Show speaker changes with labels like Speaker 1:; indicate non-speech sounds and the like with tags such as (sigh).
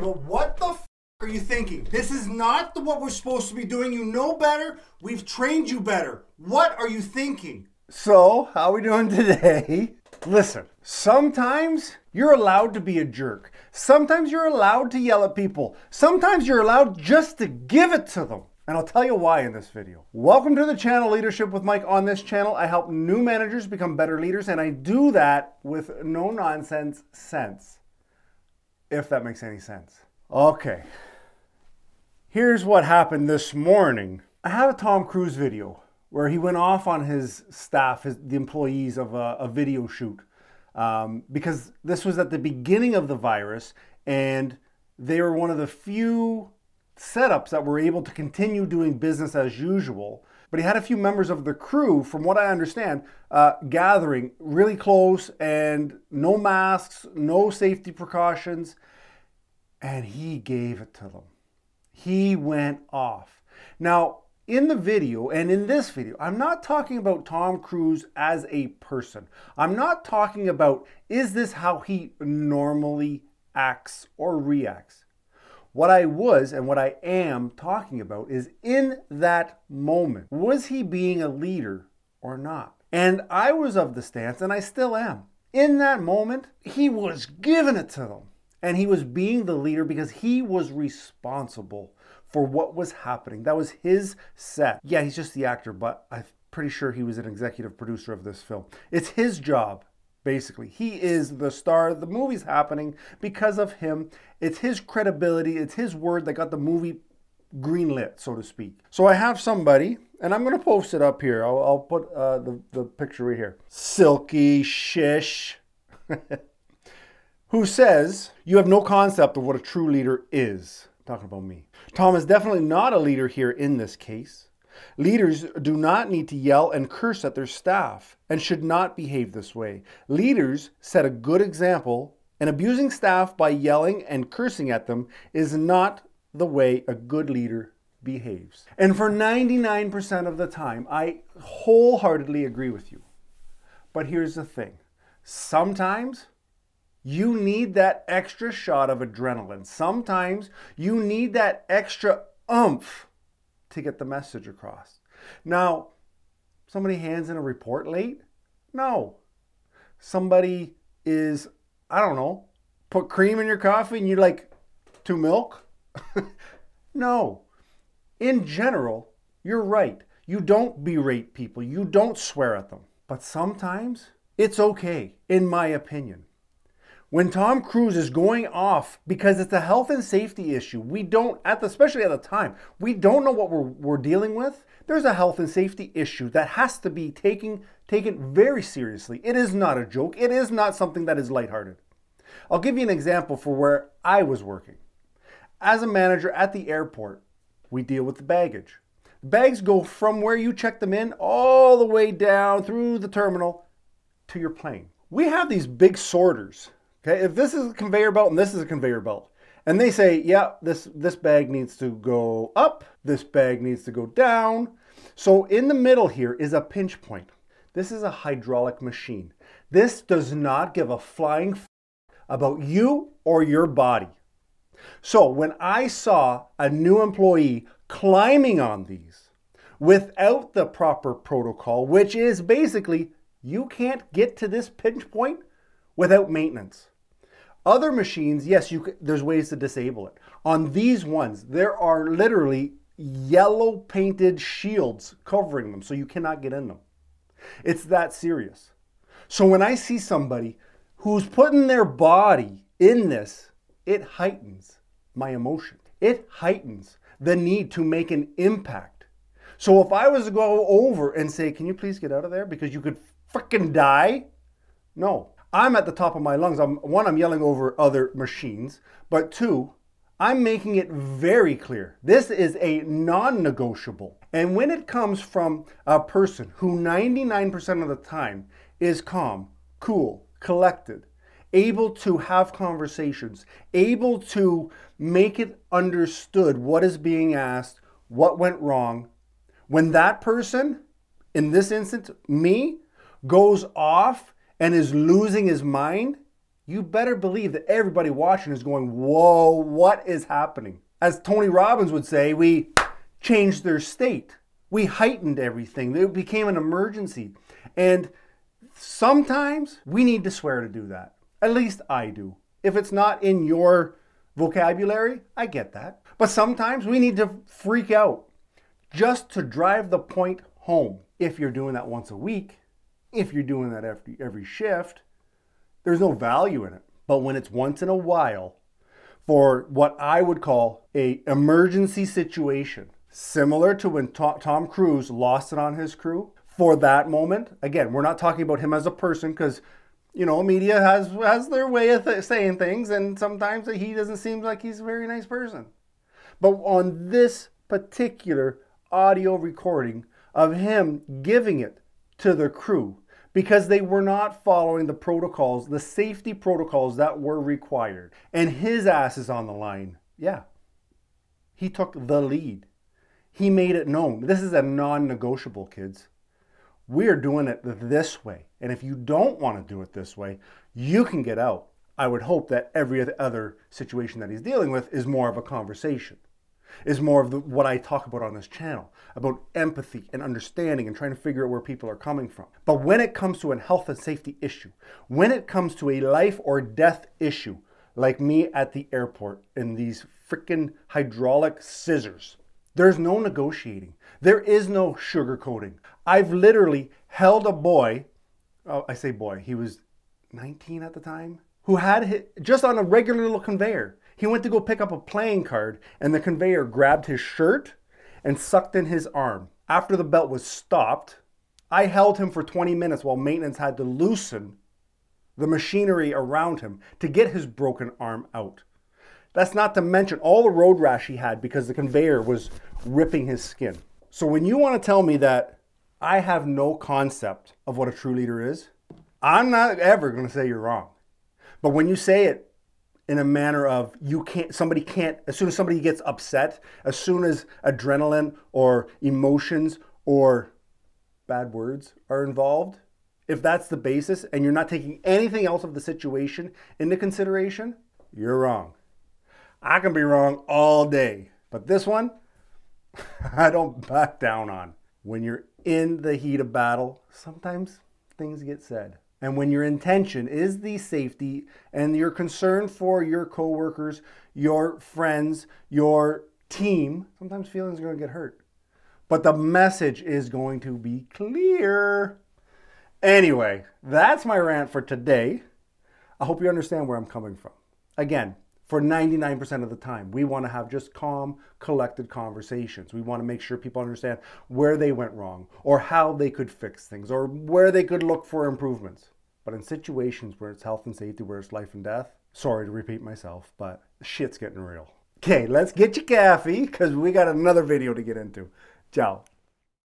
Speaker 1: But what the are you thinking? This is not the, what we're supposed to be doing. You know better. We've trained you better. What are you thinking? So, how are we doing (laughs) today? Listen, sometimes you're allowed to be a jerk. Sometimes you're allowed to yell at people. Sometimes you're allowed just to give it to them. And I'll tell you why in this video. Welcome to the channel Leadership with Mike. On this channel, I help new managers become better leaders, and I do that with no nonsense sense if that makes any sense. Okay, here's what happened this morning. I have a Tom Cruise video where he went off on his staff, his, the employees of a, a video shoot, um, because this was at the beginning of the virus and they were one of the few setups that were able to continue doing business as usual but he had a few members of the crew, from what I understand, uh, gathering really close and no masks, no safety precautions. And he gave it to them. He went off. Now, in the video and in this video, I'm not talking about Tom Cruise as a person. I'm not talking about is this how he normally acts or reacts. What I was and what I am talking about is in that moment, was he being a leader or not? And I was of the stance, and I still am. In that moment, he was giving it to them. And he was being the leader because he was responsible for what was happening. That was his set. Yeah, he's just the actor, but I'm pretty sure he was an executive producer of this film. It's his job basically. He is the star. The movie's happening because of him. It's his credibility, it's his word that got the movie greenlit, so to speak. So I have somebody, and I'm going to post it up here. I'll, I'll put uh, the, the picture right here. Silky Shish. (laughs) who says, You have no concept of what a true leader is. talking about me. Tom is definitely not a leader here in this case. Leaders do not need to yell and curse at their staff and should not behave this way. Leaders set a good example, and abusing staff by yelling and cursing at them is not the way a good leader behaves. And for 99% of the time, I wholeheartedly agree with you. But here's the thing sometimes you need that extra shot of adrenaline, sometimes you need that extra oomph to get the message across. Now, somebody hands in a report late? No. Somebody is, I don't know, put cream in your coffee and you like to milk? (laughs) no. In general, you're right. You don't berate people, you don't swear at them. But sometimes it's okay, in my opinion when Tom Cruise is going off because it's a health and safety issue. We don't, at the, especially at the time, we don't know what we're, we're dealing with. There's a health and safety issue that has to be taken, taken very seriously. It is not a joke. It is not something that is lighthearted. I'll give you an example for where I was working. As a manager at the airport, we deal with the baggage. The bags go from where you check them in all the way down through the terminal to your plane. We have these big sorters Okay, if this is a conveyor belt and this is a conveyor belt, and they say, yeah, this, this bag needs to go up, this bag needs to go down. So in the middle here is a pinch point. This is a hydraulic machine. This does not give a flying about you or your body. So when I saw a new employee climbing on these without the proper protocol, which is basically you can't get to this pinch point without maintenance. Other machines, yes, you there's ways to disable it. On these ones, there are literally yellow painted shields covering them, so you cannot get in them. It's that serious. So when I see somebody who's putting their body in this, it heightens my emotion. It heightens the need to make an impact. So if I was to go over and say, "Can you please get out of there because you could freaking die?" No, I'm at the top of my lungs. I'm, one, I'm yelling over other machines, but two, I'm making it very clear. This is a non negotiable. And when it comes from a person who 99% of the time is calm, cool, collected, able to have conversations, able to make it understood what is being asked, what went wrong, when that person, in this instance, me, goes off and is losing his mind, you better believe that everybody watching is going, Whoa, what is happening? As Tony Robbins would say, we changed their state. We heightened everything. It became an emergency. And sometimes we need to swear to do that. At least I do. If it's not in your vocabulary, I get that. But sometimes we need to freak out just to drive the point home. If you're doing that once a week, if you're doing that after every shift, there's no value in it. But when it's once in a while for what I would call a emergency situation, similar to when Tom Cruise lost it on his crew for that moment. Again, we're not talking about him as a person because you know media has has their way of th saying things, and sometimes he doesn't seem like he's a very nice person. But on this particular audio recording of him giving it to the crew because they were not following the protocols, the safety protocols that were required. And his ass is on the line. Yeah. He took the lead. He made it known. This is a non negotiable, kids. We're doing it this way. And if you don't want to do it this way, you can get out. I would hope that every other situation that he's dealing with is more of a conversation is more of the, what I talk about on this channel about empathy and understanding and trying to figure out where people are coming from. But when it comes to a health and safety issue, when it comes to a life or death issue, like me at the airport in these freaking hydraulic scissors, there's no negotiating. There is no sugarcoating. I've literally held a boy, oh, I say boy, he was 19 at the time, who had his, just on a regular little conveyor he went to go pick up a playing card, and the conveyor grabbed his shirt and sucked in his arm. After the belt was stopped, I held him for 20 minutes while maintenance had to loosen the machinery around him to get his broken arm out. That's not to mention all the road rash he had because the conveyor was ripping his skin. So when you want to tell me that I have no concept of what a true leader is, I'm not ever going to say you're wrong. But when you say it in a manner of you can't somebody can't as soon as somebody gets upset as soon as adrenaline or emotions or bad words are involved if that's the basis and you're not taking anything else of the situation into consideration you're wrong i can be wrong all day but this one (laughs) i don't back down on when you're in the heat of battle sometimes things get said and when your intention is the safety and your concern for your coworkers, your friends, your team, sometimes feelings are going to get hurt. But the message is going to be clear. Anyway, that's my rant for today. I hope you understand where I'm coming from. Again, for 99% of the time. We want to have just calm, collected conversations. We want to make sure people understand where they went wrong or how they could fix things or where they could look for improvements. But in situations where it's health and safety, where it's life and death, sorry to repeat myself, but shit's getting real. Okay, let's get you coffee because we got another video to get into. Ciao.